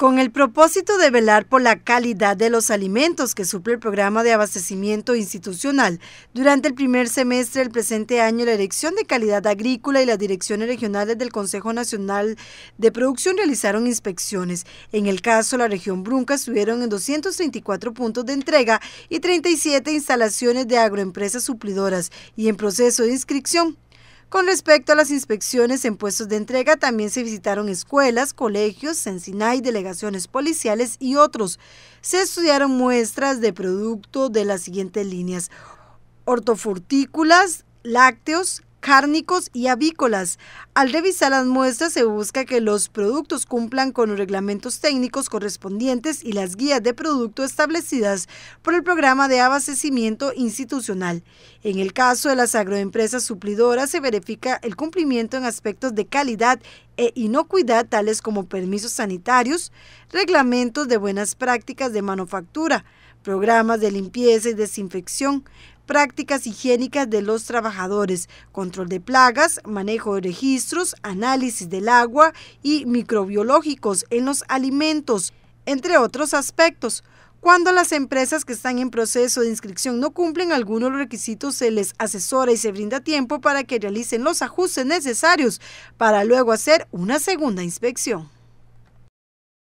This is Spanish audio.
Con el propósito de velar por la calidad de los alimentos que suple el programa de abastecimiento institucional, durante el primer semestre del presente año, la Dirección de Calidad Agrícola y las direcciones regionales del Consejo Nacional de Producción realizaron inspecciones. En el caso, la región Brunca estuvieron en 234 puntos de entrega y 37 instalaciones de agroempresas suplidoras y en proceso de inscripción con respecto a las inspecciones en puestos de entrega, también se visitaron escuelas, colegios, y delegaciones policiales y otros. Se estudiaron muestras de producto de las siguientes líneas. Hortofrutícolas, lácteos, cárnicos y avícolas. Al revisar las muestras se busca que los productos cumplan con los reglamentos técnicos correspondientes y las guías de producto establecidas por el programa de abastecimiento institucional. En el caso de las agroempresas suplidoras se verifica el cumplimiento en aspectos de calidad e inocuidad tales como permisos sanitarios, reglamentos de buenas prácticas de manufactura, programas de limpieza y desinfección, prácticas higiénicas de los trabajadores, control de plagas, manejo de registros, análisis del agua y microbiológicos en los alimentos, entre otros aspectos. Cuando las empresas que están en proceso de inscripción no cumplen algunos requisitos, se les asesora y se brinda tiempo para que realicen los ajustes necesarios para luego hacer una segunda inspección.